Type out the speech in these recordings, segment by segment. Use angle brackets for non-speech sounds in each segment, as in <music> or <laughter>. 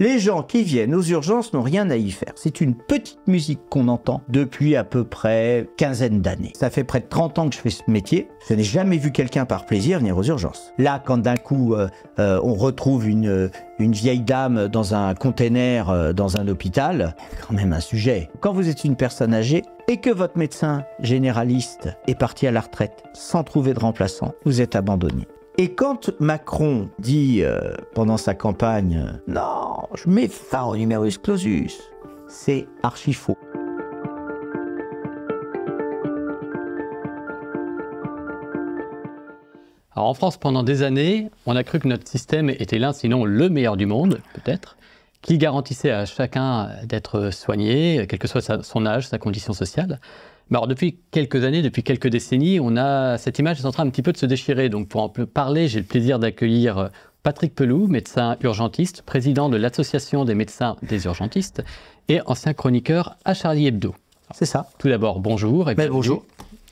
Les gens qui viennent aux urgences n'ont rien à y faire. C'est une petite musique qu'on entend depuis à peu près quinzaine d'années. Ça fait près de 30 ans que je fais ce métier. Je n'ai jamais vu quelqu'un par plaisir venir aux urgences. Là, quand d'un coup euh, euh, on retrouve euh, une, vieille dame dans un container dans un hôpital, quand même un sujet. Quand vous êtes une personne âgée et que votre médecin généraliste est parti à la retraite sans trouver de remplaçant, vous êtes abandonné. Et quand Macron dit euh, pendant sa campagne Non, je mets fin au numerus clausus, c'est archi faux. en France, pendant des années, on a cru que notre système était l'un, sinon le meilleur du monde, peut-être, qui garantissait à chacun d'être soigné, quel que soit son âge, sa condition sociale depuis quelques années, depuis quelques décennies, on a cette image est en train un petit peu de se déchirer. Donc pour en parler, j'ai le plaisir d'accueillir euh, Patrick Peloux, médecin urgentiste, président de l'association des médecins des urgentistes et ancien chroniqueur à Charlie Hebdo. C'est ça. Tout d'abord, bonjour. Et ben, bonjour.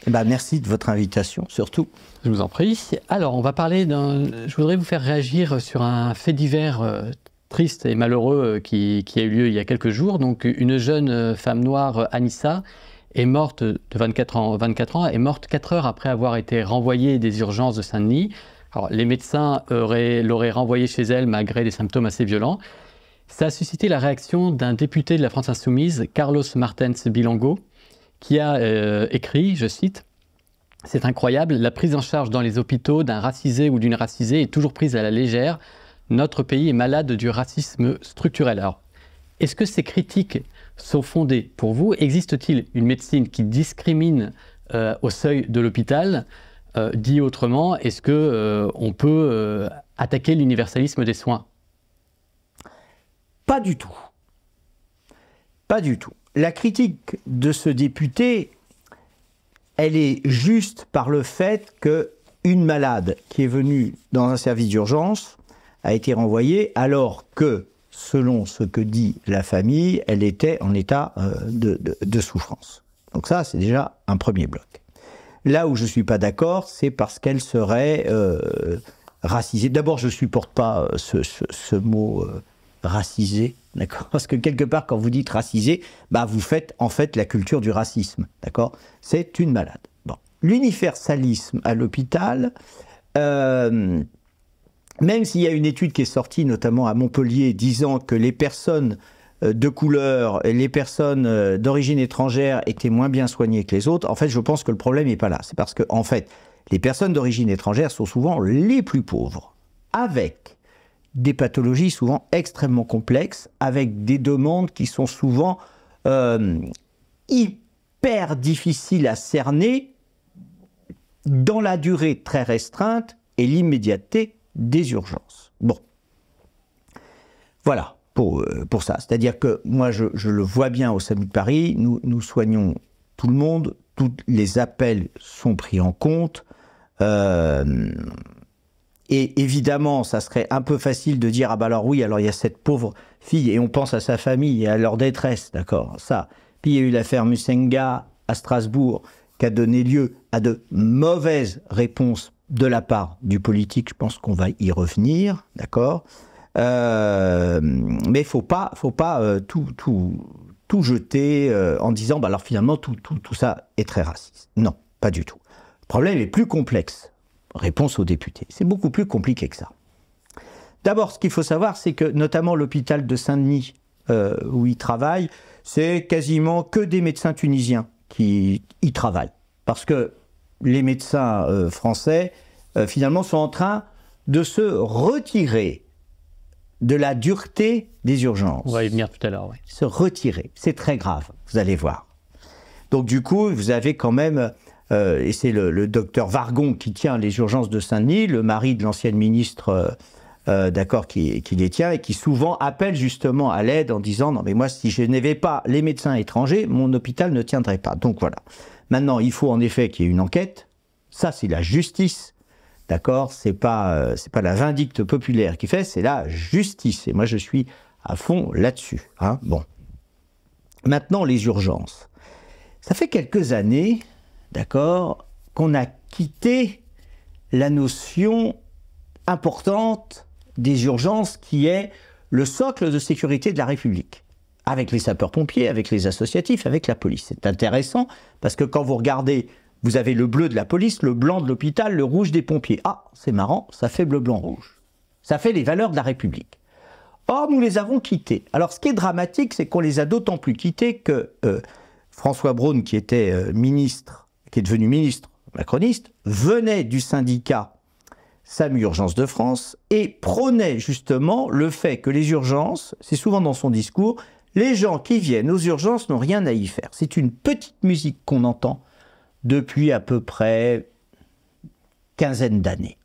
Eh ben, merci de votre invitation, surtout. Je vous en prie. Alors, on va parler d'un. Je voudrais vous faire réagir sur un fait divers euh, triste et malheureux euh, qui, qui, a eu lieu il y a quelques jours. Donc, une jeune femme noire, Anissa, est morte de 24 ans, 24 ans, est morte 4 heures après avoir été renvoyée des urgences de Saint-Denis. les médecins auraient l'auraient renvoyée chez elle malgré des symptômes assez violents. Ça a suscité la réaction d'un député de la France insoumise, Carlos Martens Bilongo, qui a euh, écrit, je cite, C'est incroyable, la prise en charge dans les hôpitaux d'un racisé ou d'une racisée est toujours prise à la légère. Notre pays est malade du racisme structurel. Alors, est-ce que ces critiques sont fondées pour vous. Existe-t-il une médecine qui discrimine euh, au seuil de l'hôpital euh, Dit autrement, est-ce que euh, on peut attaquer l'universalisme des soins Pas du tout. Pas du tout. La critique de ce député, elle est juste par le fait que une malade qui est venue dans un service d'urgence a été renvoyée alors que selon ce que dit la famille, elle était en état euh, de, souffrance. Donc ça, c'est déjà un premier bloc. Là où je ne suis pas d'accord, c'est parce qu'elle serait euh, racisée. D'abord, je ne supporte pas euh, ce, mot racisée, racisé, d'accord Parce que quelque part, quand vous dites racisé, bah, vous faites en fait la culture du racisme, d'accord C'est une malade. Bon. L'universalisme à l'hôpital, même s'il y a une étude qui est sortie notamment à Montpellier disant que les personnes euh, de couleur, les personnes euh, d'origine étrangère étaient moins bien soignées que les autres, en fait je pense que le problème n'est pas là. C'est parce que en fait les personnes d'origine étrangère sont souvent les plus pauvres, avec des pathologies souvent extrêmement complexes, avec des demandes qui sont souvent euh, hyper difficiles à cerner dans la durée très restreinte et l'immédiateté des urgences. Bon. Voilà pour, euh, pour ça. C'est-à-dire que moi, je, le vois bien au SAMU de Paris, nous, nous soignons tout le monde, tous les appels sont pris en compte. Euh, et évidemment, ça serait un peu facile de dire, ah bah alors oui, alors il y a cette pauvre fille, et on pense à sa famille et à leur détresse, d'accord, ça. Puis il y a eu l'affaire Musenga à Strasbourg, qui a donné lieu à de mauvaises réponses de la part du politique, je pense qu'on va y revenir, d'accord euh, Mais il faut pas, faut pas euh, tout, tout, jeter euh, en disant, bah alors finalement, tout, ça est très raciste. Non, pas du tout. Le problème est plus complexe. Réponse aux députés. C'est beaucoup plus compliqué que ça. D'abord, ce qu'il faut savoir, c'est que notamment l'hôpital de Saint-Denis, où il travaille, c'est quasiment que des médecins tunisiens qui y travaillent. Parce que les médecins euh, français, euh, finalement, sont en train de se retirer de la dureté des urgences. On va y venir tout à l'heure. Ouais. Se retirer, c'est très grave, vous allez voir. Donc du coup, vous avez quand même, euh, et c'est le, docteur Vargon qui tient les urgences de Saint-Denis, le mari de l'ancienne ministre, d'accord, qui, qui, les tient et qui souvent appelle justement à l'aide en disant non mais moi si je n'avais pas les médecins étrangers, mon hôpital ne tiendrait pas. Donc voilà. Maintenant, il faut en effet qu'il y ait une enquête. Ça, c'est la justice. D'accord C'est pas, euh, pas la vindicte populaire qui fait, c'est la justice. Et moi, je suis à fond là-dessus. Hein. bon. Maintenant, les urgences. Ça fait quelques années, d'accord, qu'on a quitté la notion importante des urgences qui est le socle de sécurité de la République avec les sapeurs-pompiers, avec les associatifs, avec la police. C'est intéressant parce que quand vous regardez, vous avez le bleu de la police, le blanc de l'hôpital, le rouge des pompiers. Ah, c'est marrant, ça fait bleu, blanc, rouge. Ça fait les valeurs de la République. Or, nous les avons quittés. Alors, ce qui est dramatique, c'est qu'on les a d'autant plus quittés que euh, François Braun, qui était euh, ministre, qui est devenu ministre macroniste, venait du syndicat SAMU Urgence de France et prônait justement le fait que les urgences, c'est souvent dans son discours, les gens qui viennent aux urgences n'ont rien à y faire. C'est une petite musique qu'on entend depuis à peu près quinzaine d'années.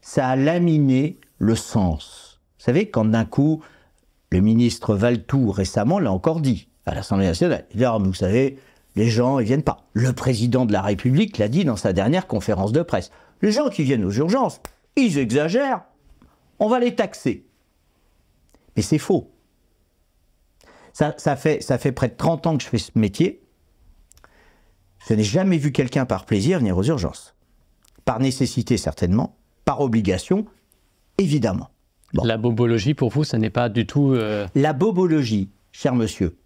Ça a laminé le sens. Vous savez, quand d'un coup, le ministre Valtour récemment l'a encore dit à l'Assemblée nationale. Il dit, ah, vous savez, les gens, ils viennent pas. Le président de la République l'a dit dans sa dernière conférence de presse. Les gens qui viennent aux urgences, ils exagèrent. On va les taxer. Mais c'est faux. Ça, fait, près de 30 ans que je fais ce métier. Je n'ai jamais vu quelqu'un par plaisir venir aux urgences. Par nécessité, certainement. Par obligation, évidemment. La bobologie, pour vous, ce n'est pas du tout... Euh, la bobologie, cher monsieur,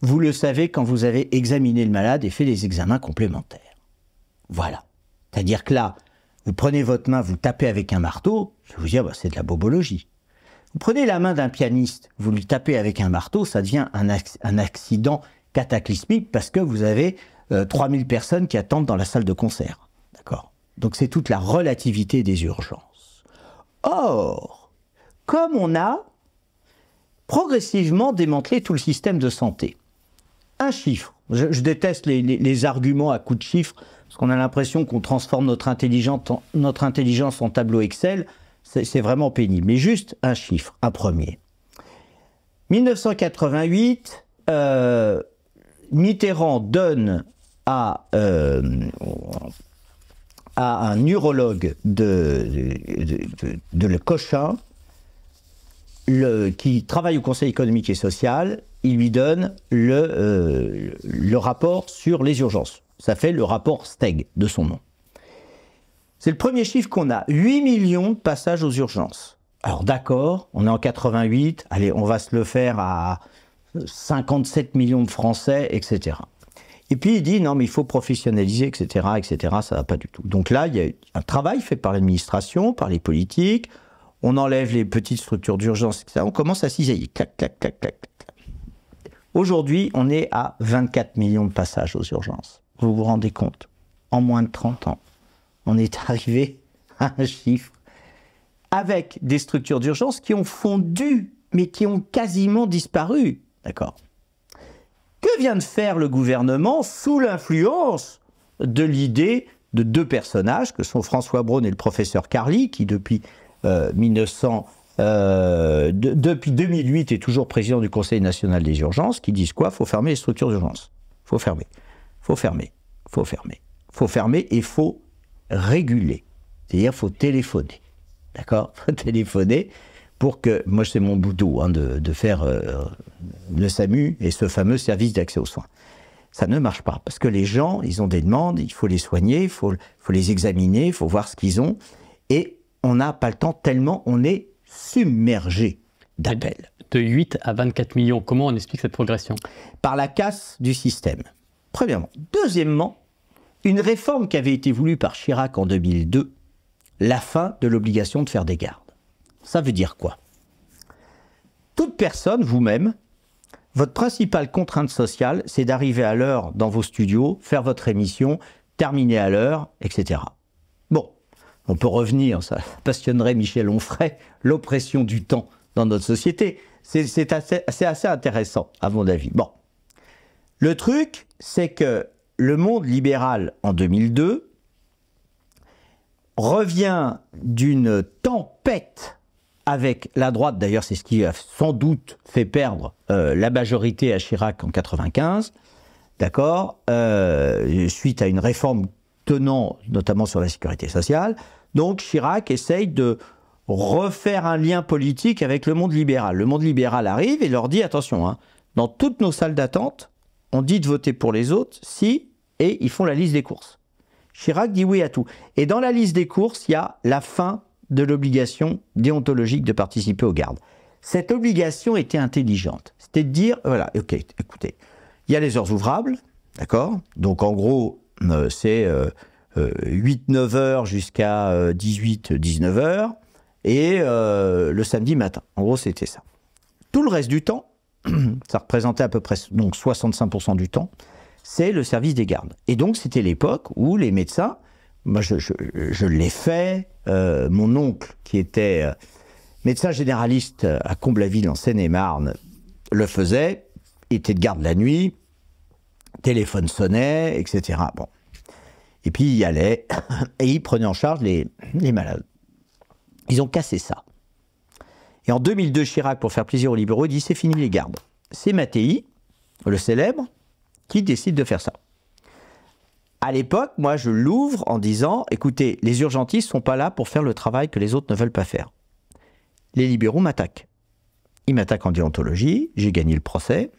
vous le savez quand vous avez examiné le malade et fait les examens complémentaires. Voilà. C'est-à-dire que là, vous prenez votre main, vous tapez avec un marteau, je vous dire, bah, c'est de la bobologie. Vous prenez la main d'un pianiste, vous lui tapez avec un marteau, ça devient un, accident cataclysmique parce que vous avez 3000 euh, personnes qui attendent dans la salle de concert. D'accord Donc c'est toute la relativité des urgences. Or, comme on a progressivement démantelé tout le système de santé, un chiffre, je, déteste les, arguments à coups de chiffres, parce qu'on a l'impression qu'on transforme notre intelligence en tableau Excel. C'est vraiment pénible. Mais juste un chiffre, un premier. 1988, euh, Mitterrand donne à, euh, à un urologue de, de, Le Cochin, qui travaille au Conseil économique et social, il lui donne le, euh, le rapport sur les urgences. Ça fait le rapport STEG de son nom. C'est le premier chiffre qu'on a. 8 millions de passages aux urgences. Alors d'accord, on est en 88, allez, on va se le faire à 57 millions de Français, etc. Et puis il dit non, mais il faut professionnaliser, etc., etc. Ça va pas du tout. Donc là, il y a un travail fait par l'administration, par les politiques. On enlève les petites structures d'urgence, etc. On commence à cisailler. Clac, Aujourd'hui, on est à 24 millions de passages aux urgences. Vous vous rendez compte En moins de 30 ans on est arrivé à un chiffre avec des structures d'urgence qui ont fondu, mais qui ont quasiment disparu. D'accord Que vient de faire le gouvernement sous l'influence de l'idée de deux personnages, que sont François Braun et le professeur Carly, qui depuis, 1900, euh, euh, depuis 2008 est toujours président du Conseil national des urgences, qui disent quoi Faut fermer les structures d'urgence. Faut fermer. Faut fermer. Faut fermer. Faut fermer et faut réguler. C'est-à-dire, faut téléphoner. D'accord faut <laughs> téléphoner pour que. Moi, c'est mon boudou hein, de, faire euh, le SAMU et ce fameux service d'accès aux soins. Ça ne marche pas parce que les gens, ils ont des demandes, il faut les soigner, il faut, faut les examiner, il faut voir ce qu'ils ont. Et on n'a pas le temps tellement on est submergé d'appels. De 8 à 24 millions, comment on explique cette progression Par la casse du système, premièrement. Deuxièmement, une réforme qui avait été voulue par Chirac en 2002, la fin de l'obligation de faire des gardes. Ça veut dire quoi Toute personne, vous-même, votre principale contrainte sociale, c'est d'arriver à l'heure dans vos studios, faire votre émission, terminer à l'heure, etc. Bon, on peut revenir, ça <laughs> passionnerait Michel Onfray, l'oppression du temps dans notre société. C'est assez, assez intéressant, à mon avis. Bon. Le truc, c'est que le Monde libéral en 2002 revient d'une tempête avec la droite, d'ailleurs c'est ce qui a sans doute fait perdre euh, la majorité à Chirac en 95, d'accord, euh, suite à une réforme tenant notamment sur la sécurité sociale. Donc Chirac essaye de refaire un lien politique avec le monde libéral. Le monde libéral arrive et leur dit attention, hein, dans toutes nos salles d'attente, on dit de voter pour les autres si, et ils font la liste des courses. Chirac dit oui à tout. Et dans la liste des courses, il y a la fin de l'obligation déontologique de participer aux gardes. Cette obligation était intelligente. C'était de dire, voilà, ok, écoutez, il y a les heures ouvrables, d'accord Donc en gros, euh, c'est 8-9 euh, euh, heures jusqu'à 18-19 heures, et le samedi matin. En gros, c'était ça. Tout le reste du temps, <clears throat> ça représentait à peu près donc 65% du temps, c'est le service des gardes. Et donc c'était l'époque où les médecins, moi je, l'ai fait, euh, mon oncle qui était euh, médecin généraliste euh, à Comble-la-Ville en Seine-et-Marne le faisait, était de garde la nuit, téléphone sonnait, etc. Bon. Et puis il y allait <coughs> et il prenait en charge les malades. Ils ont cassé ça. Et en 2002, Chirac, pour faire plaisir aux libéraux, dit c'est fini les gardes. C'est Mattei, le célèbre, qui décide de faire ça. À l'époque, moi, je l'ouvre en disant écoutez, les urgentistes ne sont pas là pour faire le travail que les autres ne veulent pas faire. Les libéraux m'attaquent. Ils m'attaquent en déontologie, j'ai gagné le procès,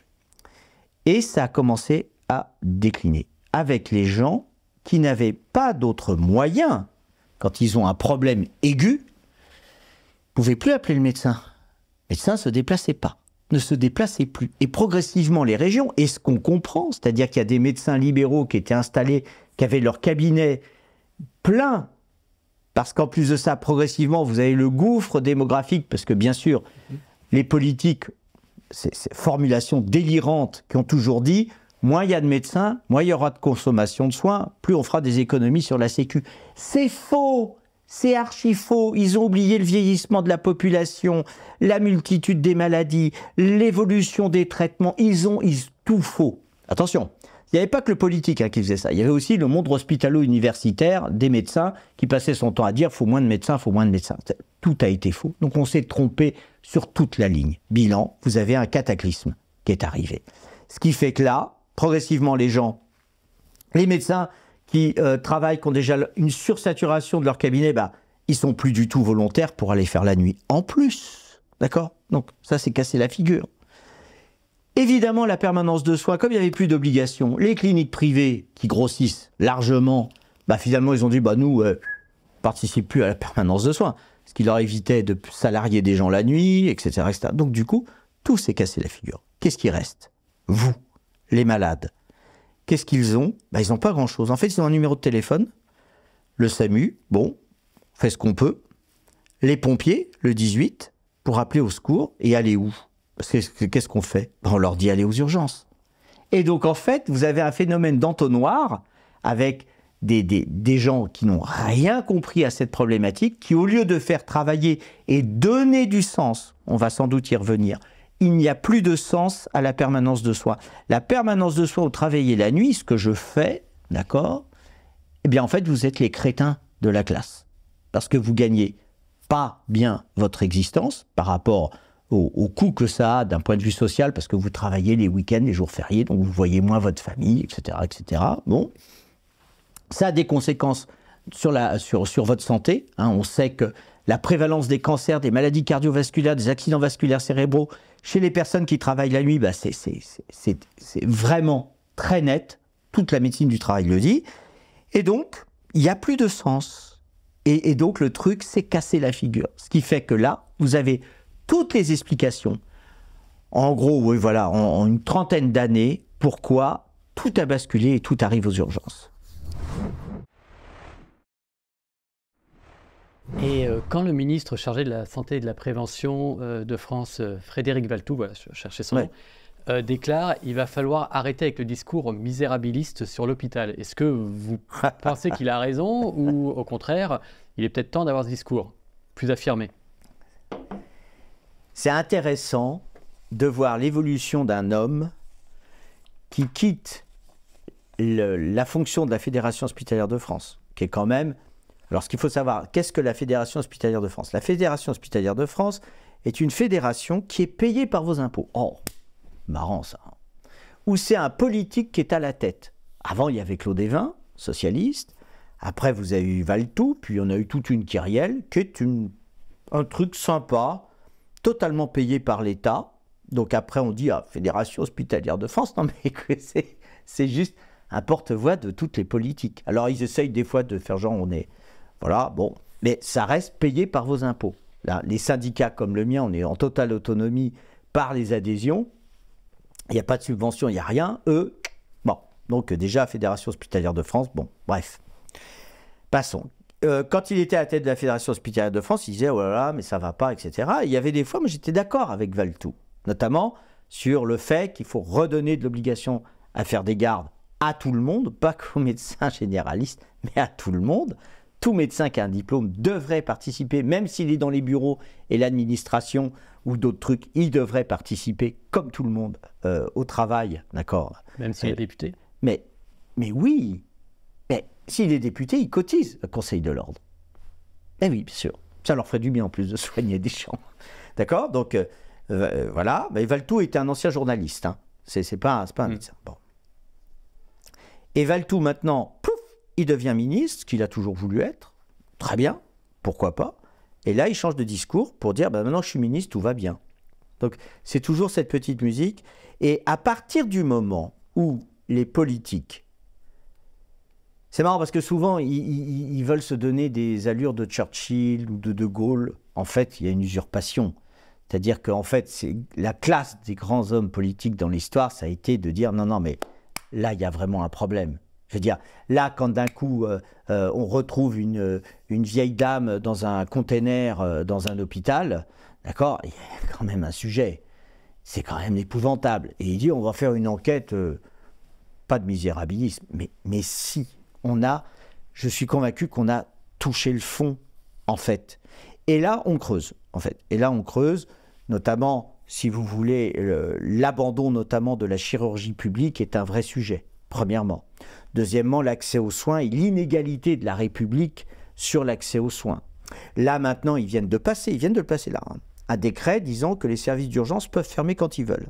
et ça a commencé à décliner avec les gens qui n'avaient pas d'autres moyens quand ils ont un problème aigu, pouvez plus appeler le médecin. Le médecin se déplaçait pas, ne se déplaçait plus. Et progressivement, les régions, et ce qu'on comprend, c'est-à-dire qu'il y a des médecins libéraux qui étaient installés, qui avaient leur cabinet plein, parce qu'en plus de ça, progressivement, vous avez le gouffre démographique, parce que bien sûr, les politiques, ces formulations délirantes qui ont toujours dit, moins il y a de médecins, moins il y aura de consommation de soins, plus on fera des économies sur la Sécu. C'est faux c'est archi faux. Ils ont oublié le vieillissement de la population, la multitude des maladies, l'évolution des traitements. Ils ont ils, tout faux. Attention, il n'y avait pas que le politique hein, qui faisait ça. Il y avait aussi le monde hospitalo-universitaire des médecins qui passaient son temps à dire faut moins de médecins, faut moins de médecins. Tout a été faux. Donc on s'est trompé sur toute la ligne. Bilan, vous avez un cataclysme qui est arrivé. Ce qui fait que là, progressivement, les gens, les médecins qui euh, travaillent, qui ont déjà une sursaturation de leur cabinet, bah, ils sont plus du tout volontaires pour aller faire la nuit en plus. D'accord Donc ça, c'est cassé la figure. Évidemment, la permanence de soins, comme il n'y avait plus d'obligation, les cliniques privées qui grossissent largement, bah, finalement, ils ont dit, bah, nous, ne euh, participe plus à la permanence de soins, ce qui leur évitait de salarier des gens la nuit, etc. Donc du coup, tout s'est cassé la figure. Qu'est-ce qui reste Vous, les malades, Qu'est-ce qu'ils ont bah, Ils n'ont pas grand-chose. En fait, ils ont un numéro de téléphone, le SAMU, bon, on fait ce qu'on peut. Les pompiers, le 18, pour appeler au secours et aller où Qu'est-ce qu'on fait bah, On leur dit aller aux urgences. Et donc, en fait, vous avez un phénomène d'entonnoir avec des, gens qui n'ont rien compris à cette problématique, qui au lieu de faire travailler et donner du sens, on va sans doute y revenir, il n'y a plus de sens à la permanence de soi. La permanence de soi au travailler la nuit, ce que je fais, d'accord Eh bien, en fait, vous êtes les crétins de la classe. Parce que vous gagnez pas bien votre existence par rapport au, coût que ça a d'un point de vue social, parce que vous travaillez les week-ends, les jours fériés, donc vous voyez moins votre famille, etc. etc. Bon. Ça a des conséquences sur, la, sur, votre santé. Hein. on sait que la prévalence des cancers, des maladies cardiovasculaires, des accidents vasculaires cérébraux chez les personnes qui travaillent la nuit, bah c'est vraiment très net. Toute la médecine du travail le dit. Et donc, il n'y a plus de sens. Et, donc, le truc, c'est casser la figure. Ce qui fait que là, vous avez toutes les explications. En gros, voilà, en une trentaine d'années, pourquoi tout a basculé et tout arrive aux urgences. Et euh, quand le ministre chargé de la santé et de la prévention euh, de France, euh, Frédéric Valtou, voilà, je cherchais son nom, déclare il va falloir arrêter avec le discours misérabiliste sur l'hôpital. Est-ce que vous <laughs> pensez qu'il a raison ou au contraire, il est peut-être temps d'avoir ce discours plus affirmé C'est intéressant de voir l'évolution d'un homme qui quitte la fonction de la Fédération hospitalière de France, qui est quand même alors ce qu'il faut savoir, qu'est-ce que la Fédération hospitalière de France La Fédération hospitalière de France est une fédération qui est payée par vos impôts. Oh, marrant ça. Hein. Où c'est un politique qui est à la tête. Avant, il y avait Claude Évin, socialiste. Après, vous avez eu Valtou, puis on a eu toute une kyrielle, qui est une, un truc sympa, totalement payé par l'État. Donc après, on dit ah, Fédération hospitalière de France. <laughs> Non, mais c'est juste un porte-voix de toutes les politiques. Alors, ils essayent des fois de faire genre, on est voilà, bon. Mais ça reste payé par vos impôts. les syndicats comme le mien, on est en totale autonomie par les adhésions. Il n'y a pas de subvention, il n'y a rien. Eux, bon. Donc déjà, Fédération hospitalière de France, bon, bref. Passons. Euh, quand il était à la tête de la Fédération hospitalière de France, il disait, oh là là, mais ça va pas, etc. il y avait des fois, moi j'étais d'accord avec Valtou, notamment sur le fait qu'il faut redonner de l'obligation à faire des gardes à tout le monde, pas qu'aux médecins généralistes, mais à tout le monde tout médecin qui a un diplôme devrait participer, même s'il est dans les bureaux et l'administration ou d'autres trucs, il devrait participer, comme tout le monde, euh, au travail, d'accord Même s'il si est euh, député mais, mais oui Mais s'il est député, il cotise au Conseil de l'Ordre. Eh oui, bien sûr. Ça leur ferait du bien en plus de <laughs> soigner des gens. D'accord Donc, euh, voilà. Mais Valtou était un ancien journaliste. Hein. C'est pas, un mm. médecin. Bon. Et Valtou, maintenant, il devient ministre, qu'il a toujours voulu être, très bien, pourquoi pas, et là il change de discours pour dire bah, maintenant je suis ministre, tout va bien. Donc c'est toujours cette petite musique, et à partir du moment où les politiques c'est marrant parce que souvent, ils, veulent se donner des allures de Churchill ou de De Gaulle. En fait, il y a une usurpation. C'est-à-dire qu'en fait, c'est la classe des grands hommes politiques dans l'histoire, ça a été de dire non, non, mais là, il y a vraiment un problème. Je veux dire, là, quand d'un coup, euh, euh, on retrouve une, vieille dame dans un container, euh, dans un hôpital, d'accord, il y a quand même un sujet. C'est quand même épouvantable. Et il dit, on va faire une enquête, pas de misérabilisme, mais, mais si, on a, je suis convaincu qu'on a touché le fond, en fait. Et là, on creuse, en fait. Et là, on creuse, notamment, si vous voulez, l'abandon notamment de la chirurgie publique est un vrai sujet, premièrement. Deuxièmement, l'accès aux soins et l'inégalité de la République sur l'accès aux soins. Là maintenant, ils viennent de passer, ils viennent de le passer là, hein. un décret disant que les services d'urgence peuvent fermer quand ils veulent.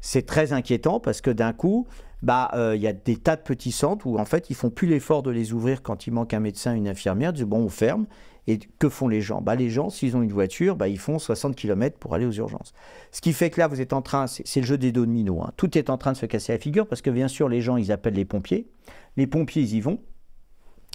C'est très inquiétant parce que d'un coup, bah, euh, il y a des tas de petits centres où en fait ils font plus l'effort de les ouvrir quand il manque un médecin, une infirmière, du bon on ferme et que font les gens bah, Les gens, s'ils ont une voiture, bah, ils font 60 km pour aller aux urgences. Ce qui fait que là, vous êtes en train, c'est le jeu des dominos, hein. tout est en train de se casser la figure parce que bien sûr, les gens, ils appellent les pompiers. Les pompiers, ils y vont.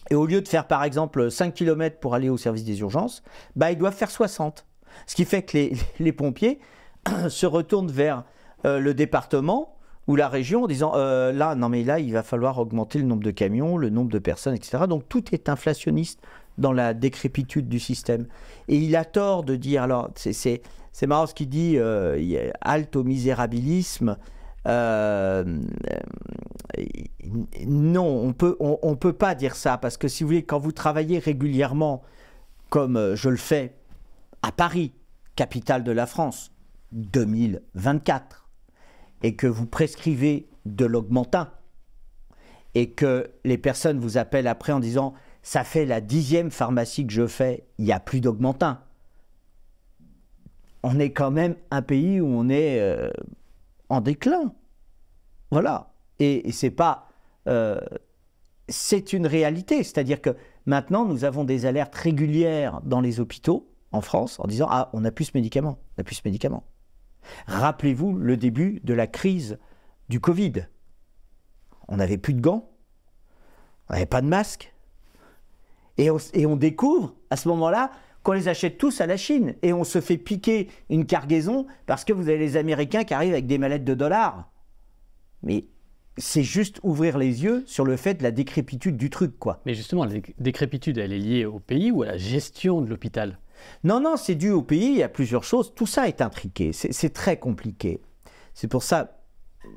Et au lieu de faire par exemple 5 km pour aller au service des urgences, bah, ils doivent faire 60. Ce qui fait que les, pompiers <coughs> se retournent vers euh, le département ou la région en disant euh, là, non mais là, il va falloir augmenter le nombre de camions, le nombre de personnes, etc. Donc tout est inflationniste, dans la décrépitude du système. Et il a tort de dire, alors c'est marrant ce qu'il dit, euh, halte au misérabilisme. Euh, non, on peut, on, on, peut pas dire ça parce que si vous voulez, quand vous travaillez régulièrement, comme euh, je le fais à Paris, capitale de la France, 2024, et que vous prescrivez de l'augmentin, et que les personnes vous appellent après en disant ça fait la dixième pharmacie que je fais, il n'y a plus d'augmentin. On est quand même un pays où on est euh, en déclin. Voilà. Et, c'est pas. Euh, c'est une réalité. C'est-à-dire que maintenant, nous avons des alertes régulières dans les hôpitaux en France en disant Ah, on n'a plus ce médicament, on n'a plus ce médicament. Rappelez-vous le début de la crise du Covid. On n'avait plus de gants, on n'avait pas de masque, et on, découvre à ce moment-là qu'on les achète tous à la Chine et on se fait piquer une cargaison parce que vous avez les Américains qui arrivent avec des mallettes de dollars. Mais c'est juste ouvrir les yeux sur le fait de la décrépitude du truc, quoi. Mais justement, la décrépitude, elle est liée au pays ou à la gestion de l'hôpital Non, non, c'est dû au pays, il y a plusieurs choses. Tout ça est intriqué, c'est très compliqué. C'est pour ça,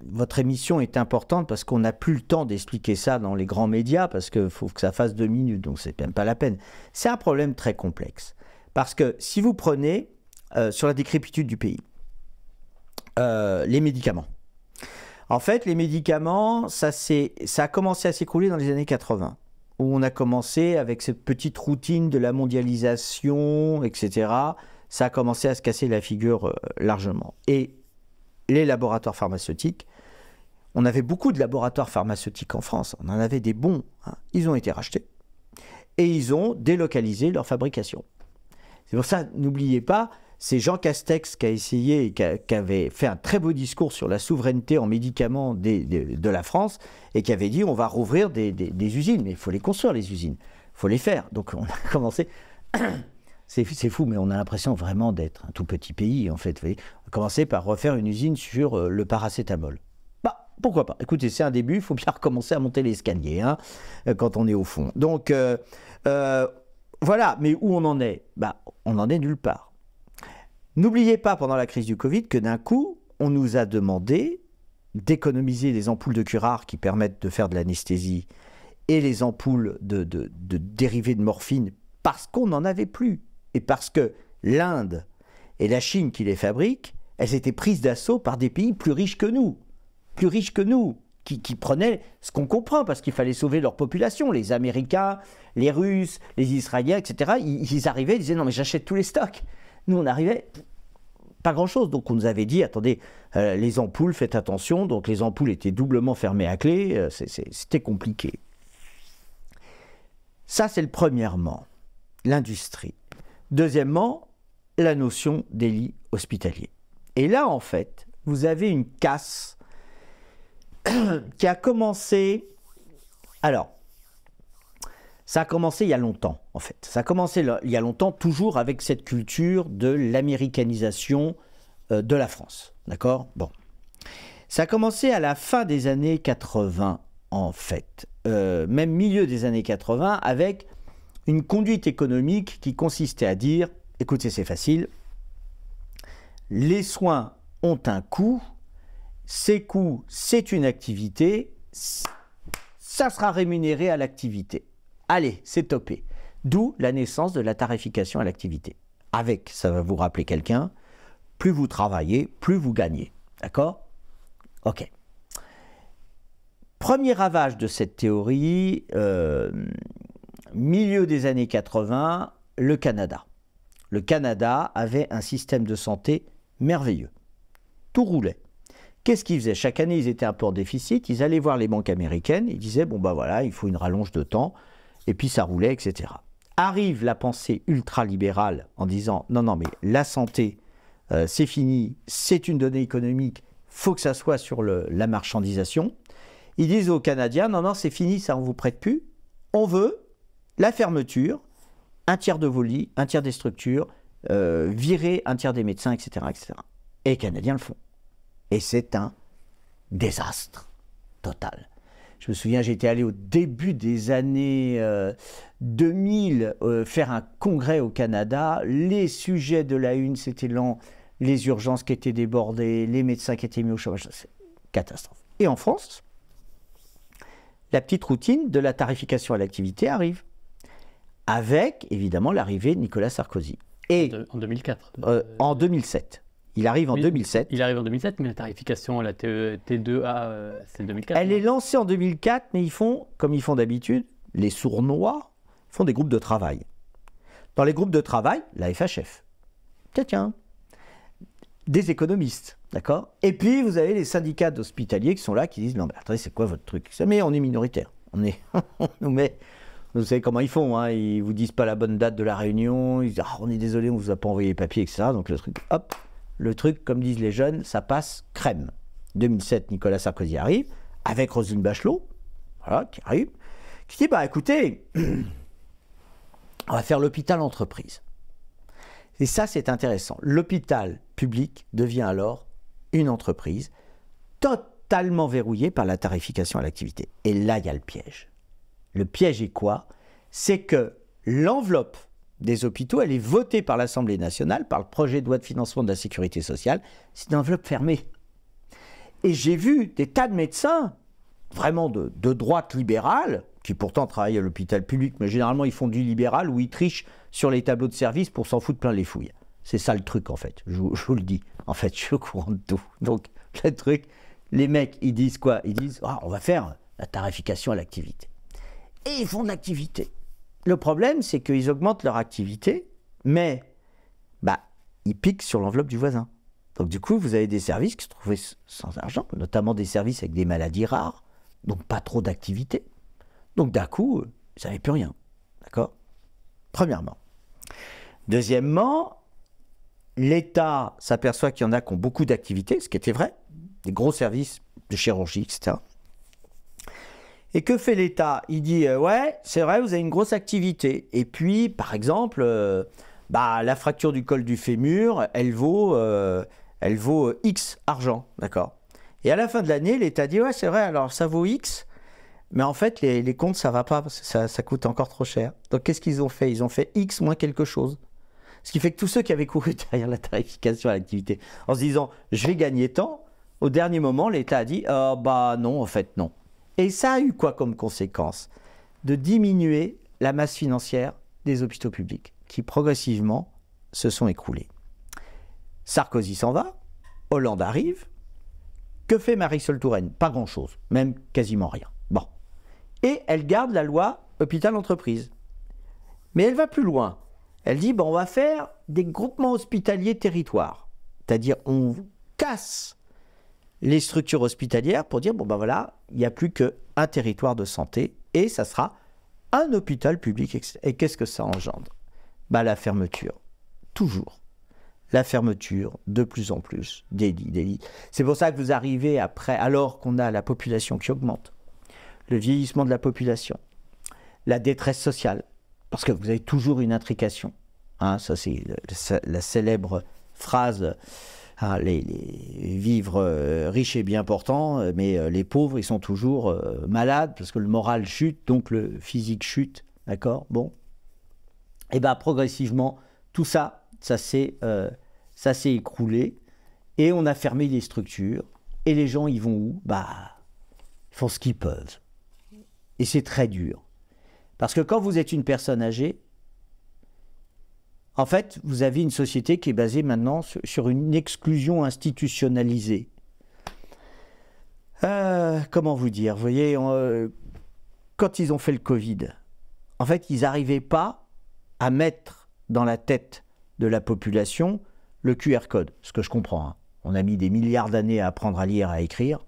votre émission est importante parce qu'on n'a plus le temps d'expliquer ça dans les grands médias parce qu'il faut que ça fasse deux minutes, donc c'est même pas la peine. C'est un problème très complexe. Parce que si vous prenez euh, sur la décrépitude du pays, euh, les médicaments. En fait, les médicaments, ça, ça a commencé à s'écouler dans les années 80, où on a commencé avec cette petite routine de la mondialisation, etc. Ça a commencé à se casser la figure euh, largement. Et les laboratoires pharmaceutiques. On avait beaucoup de laboratoires pharmaceutiques en France, on en avait des bons. Hein. Ils ont été rachetés et ils ont délocalisé leur fabrication. C'est pour ça, n'oubliez pas, c'est Jean Castex qui a essayé qui, avait fait un très beau discours sur la souveraineté en médicaments de la France et qui avait dit on va rouvrir des, des usines, mais il faut les construire les usines, il faut les faire. Donc on a commencé c'est fou, mais on a l'impression vraiment d'être un tout petit pays, en fait. Vous Commencer par refaire une usine sur euh, le paracétamol. Bah, pourquoi pas Écoutez, c'est un début, il faut bien <laughs> recommencer à monter l'escalier hein, euh, quand on est au fond. Donc, euh, voilà, mais où on en est Bah, on n'en est nulle part. N'oubliez pas, pendant la crise du Covid, que d'un coup, on nous a demandé d'économiser les ampoules de curare qui permettent de faire de l'anesthésie et les ampoules de, de dérivés de morphine parce qu'on n'en avait plus et parce que l'Inde et la Chine qui les fabriquent, elles étaient prises d'assaut par des pays plus riches que nous, plus riches que nous, qui, prenaient ce qu'on comprend parce qu'il fallait sauver leur population, les Américains, les Russes, les Israéliens, etc. Ils, arrivaient, ils disaient non mais j'achète tous les stocks. Nous on arrivait, pas grand-chose. Donc on nous avait dit, attendez, euh, les ampoules, faites attention. Donc les ampoules étaient doublement fermées à clé, euh, c'était compliqué. Ça, c'est le premièrement, l'industrie. Deuxièmement, la notion des lits hospitaliers. Et là, en fait, vous avez une casse <coughs> qui a commencé... Alors, ça a commencé il y a longtemps, en fait. Ça a commencé il y a longtemps, toujours avec cette culture de l'américanisation euh, de la France. D'accord Bon. Ça a commencé à la fin des années 80, en fait. Euh, même milieu des années 80, avec une conduite économique qui consistait à dire, écoutez, c'est facile, les soins ont un coût, ces coûts, c'est une activité, ça sera rémunéré à l'activité. Allez, c'est topé. D'où la naissance de la tarification à l'activité. Avec, ça va vous rappeler quelqu'un, plus vous travaillez, plus vous gagnez. D'accord Ok. Premier ravage de cette théorie, euh, milieu des années 80, le Canada. Le Canada avait un système de santé merveilleux. Tout roulait. Qu'est-ce qu'ils faisaient Chaque année, ils étaient un peu en déficit. Ils allaient voir les banques américaines. Ils disaient bon, bah voilà, il faut une rallonge de temps. Et puis ça roulait, etc. Arrive la pensée ultralibérale en disant non, non, mais la santé, euh, c'est fini, c'est une donnée économique, faut que ça soit sur la marchandisation. Ils disent aux Canadiens non, non, c'est fini, ça, on vous prête plus. On veut la fermeture, un tiers de vos lits, un tiers des structures, euh, virer un tiers des médecins, etc., etc. Et les Canadiens le font. Et c'est un désastre total. Je me souviens, j'étais allé au début des années 2000 euh, euh, faire un congrès au Canada. Les sujets de la une, c'était lent. Les urgences qui étaient débordées, les médecins qui étaient mis au chômage, catastrophe. Et en France, la petite routine de la tarification à l'activité arrive avec évidemment l'arrivée de Nicolas Sarkozy. Et en 2004. en 2007. Euh, il arrive en 2007. Il arrive en 2007, mais la tarification, la T, 2 e, a euh, c'est 2004. Elle est lancée en 2004, mais ils font, comme ils font d'habitude, les sournois font des groupes de travail. Dans les groupes de travail, la FHF. Tiens, tiens. Des économistes, d'accord Et puis, vous avez les syndicats d'hospitaliers qui sont là, qui disent Non, mais attendez, c'est quoi votre truc Mais on est minoritaire. On est. <laughs> on nous met. Vous savez comment ils font, ils hein. ils vous disent pas la bonne date de la réunion, ils disent ah, on est désolé, on vous a pas envoyé les papiers, etc. Donc le truc, hop, le truc, comme disent les jeunes, ça passe crème. 2007, Nicolas Sarkozy arrive, avec Roselyne Bachelot, voilà, qui arrive, qui dit bah écoutez, <clears throat> on va faire l'hôpital entreprise. Et ça, c'est intéressant. L'hôpital public devient alors une entreprise totalement verrouillée par la tarification à l'activité. Et là, il y a le piège. Le piège est quoi C'est que l'enveloppe des hôpitaux, elle est votée par l'Assemblée nationale, par le projet de loi de financement de la sécurité sociale, c'est une enveloppe fermée. Et j'ai vu des tas de médecins, vraiment de, droite libérale, qui pourtant travaillent à l'hôpital public, mais généralement ils font du libéral ou ils trichent sur les tableaux de service pour s'en foutre plein les fouilles. C'est ça le truc en fait, je, vous le dis. En fait, je suis au courant de tout. Donc le truc, les mecs, ils disent quoi Ils disent, ah, on va faire la tarification à l'activité et ils font de l'activité. Le problème, c'est qu'ils augmentent leur activité, mais bah, ils piquent sur l'enveloppe du voisin. Donc du coup, vous avez des services qui se trouvaient sans argent, notamment des services avec des maladies rares, donc pas trop d'activité. Donc d'un coup, ils euh, n'avaient plus rien. D'accord Premièrement. Deuxièmement, l'État s'aperçoit qu'il y en a qui ont beaucoup d'activités, ce qui était vrai, des gros services de chirurgie, etc. Et que fait l'État Il dit euh, ouais, c'est vrai, vous avez une grosse activité. Et puis, par exemple, euh, bah, la fracture du col du fémur, elle vaut, euh, elle vaut X argent, d'accord. Et à la fin de l'année, l'État dit ouais, c'est vrai, alors ça vaut X. Mais en fait, les, les comptes, ça va pas ça, ça coûte encore trop cher. Donc, qu'est-ce qu'ils ont fait Ils ont fait X moins quelque chose. Ce qui fait que tous ceux qui avaient couru <laughs> derrière la tarification à l'activité, en se disant je vais gagner tant, au dernier moment, l'État a dit ah bah non, en fait, non. Et ça a eu quoi comme conséquence De diminuer la masse financière des hôpitaux publics, qui progressivement se sont écroulés. Sarkozy s'en va, Hollande arrive. Que fait Marisol Touraine Pas grand-chose, même quasiment rien. Bon. Et elle garde la loi hôpital-entreprise. Mais elle va plus loin. Elle dit, bon, on va faire des groupements hospitaliers territoires. C'est-à-dire, on casse les structures hospitalières pour dire, bon ben voilà, il n'y a plus qu'un territoire de santé et ça sera un hôpital public. Et qu'est-ce que ça engendre ben, La fermeture, toujours. La fermeture, de plus en plus, des lits, C'est pour ça que vous arrivez après, alors qu'on a la population qui augmente, le vieillissement de la population, la détresse sociale, parce que vous avez toujours une intrication. Hein, ça, c'est la célèbre phrase ah, les, vivre riche euh, riches et bien portants, euh, mais euh, les pauvres, ils sont toujours malades parce que le moral chute, donc le physique chute. D'accord Bon. Et eh bien, progressivement, tout ça, ça s'est écroulé et on a fermé les structures. Et les gens, ils vont où Bah, ils font ce qu'ils peuvent. Et c'est très dur. Parce que quand vous êtes une personne âgée, en fait, vous avez une société qui est basée maintenant sur une exclusion institutionnalisée. Euh, comment vous dire Vous voyez, euh, quand ils ont fait le Covid, en fait, ils n'arrivaient pas à mettre dans la tête de la population le QR code, ce que je comprends. Hein. On a mis des milliards d'années à apprendre à lire, à écrire.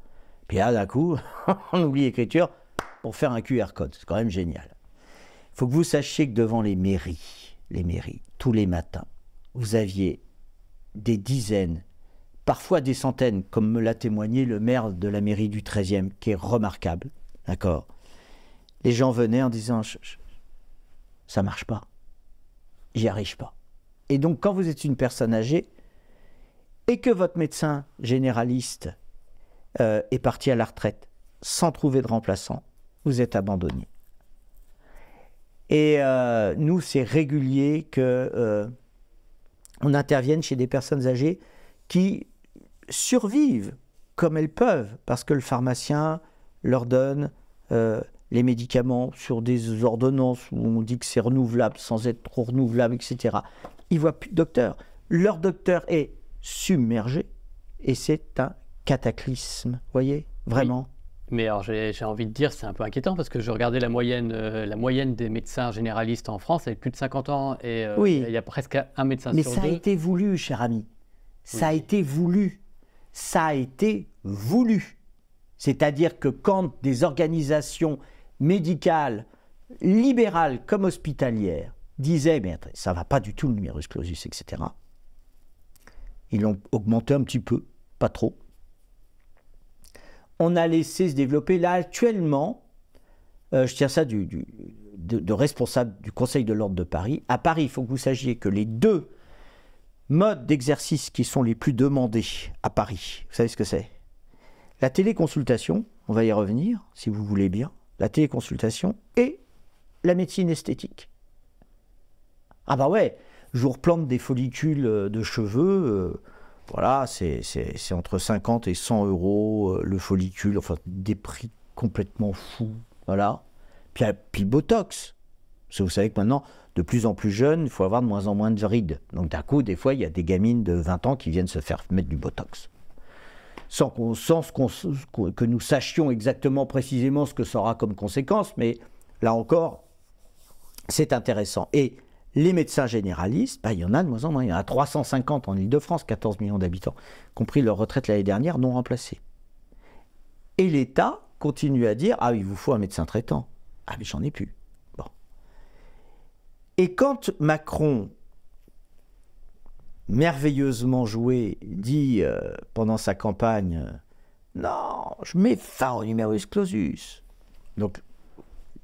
Puis là, d'un coup, <laughs> on oublie l'écriture pour faire un QR code. C'est quand même génial. Il faut que vous sachiez que devant les mairies, les mairies, tous les matins, vous aviez des dizaines, parfois des centaines, comme me l'a témoigné le maire de la mairie du 13e, qui est remarquable, d'accord Les gens venaient en disant ça ne Ça marche pas, j'y arrive pas. Et donc, quand vous êtes une personne âgée et que votre médecin généraliste euh, est parti à la retraite sans trouver de remplaçant, vous êtes abandonné. Et euh, nous, c'est régulier que euh, on intervienne chez des personnes âgées qui survivent comme elles peuvent, parce que le pharmacien leur donne euh, les médicaments sur des ordonnances où on dit que c'est renouvelable, sans être trop renouvelable, etc. Ils voient plus de docteur. Leur docteur est submergé et c'est un cataclysme, voyez, vraiment. Mais alors j'ai envie de dire, c'est un peu inquiétant parce que je regardais la moyenne, euh, la moyenne des médecins généralistes en France, elle plus de 50 ans et euh, il y a presque un médecin sur deux. Mais ça a été voulu, cher ami. Ça a été voulu. Ça a été voulu. C'est-à-dire que quand des organisations médicales, libérales comme hospitalières, disaient Mais ça ne va pas du tout le numerus clausus, etc., ils l'ont augmenté un petit peu, pas trop on a laissé se développer. Là, actuellement, euh, je tiens ça du, de, responsable du Conseil de l'ordre de Paris. À Paris, il faut que vous sachiez que les deux modes d'exercice qui sont les plus demandés à Paris, vous savez ce que c'est La téléconsultation, on va y revenir si vous voulez bien, la téléconsultation et la médecine esthétique. Ah bah ouais, je vous replante des follicules euh, de cheveux. Euh, voilà, c'est entre 50 et 100 euros euh, le follicule, enfin des prix complètement fous. Voilà. Puis, euh, puis le Botox. Parce vous savez que maintenant, de plus en plus jeunes, il faut avoir de moins en moins de rides. Donc d'un coup, des fois, il y a des gamines de 20 ans qui viennent se faire mettre du Botox. Sans, qu'on sans que nous sachions exactement précisément ce que ça aura comme conséquence, mais là encore, c'est intéressant. Et les médecins généralistes, bah, il y en a de moins en moins. Il y en a 350 en Ile-de-France, 14 millions d'habitants, compris leur retraite l'année dernière, non remplacés. Et l'État continue à dire Ah, il vous faut un médecin traitant. Ah, mais j'en ai plus. Bon. Et quand Macron, merveilleusement joué, dit euh, pendant sa campagne Non, je mets fin au numerus clausus. Donc,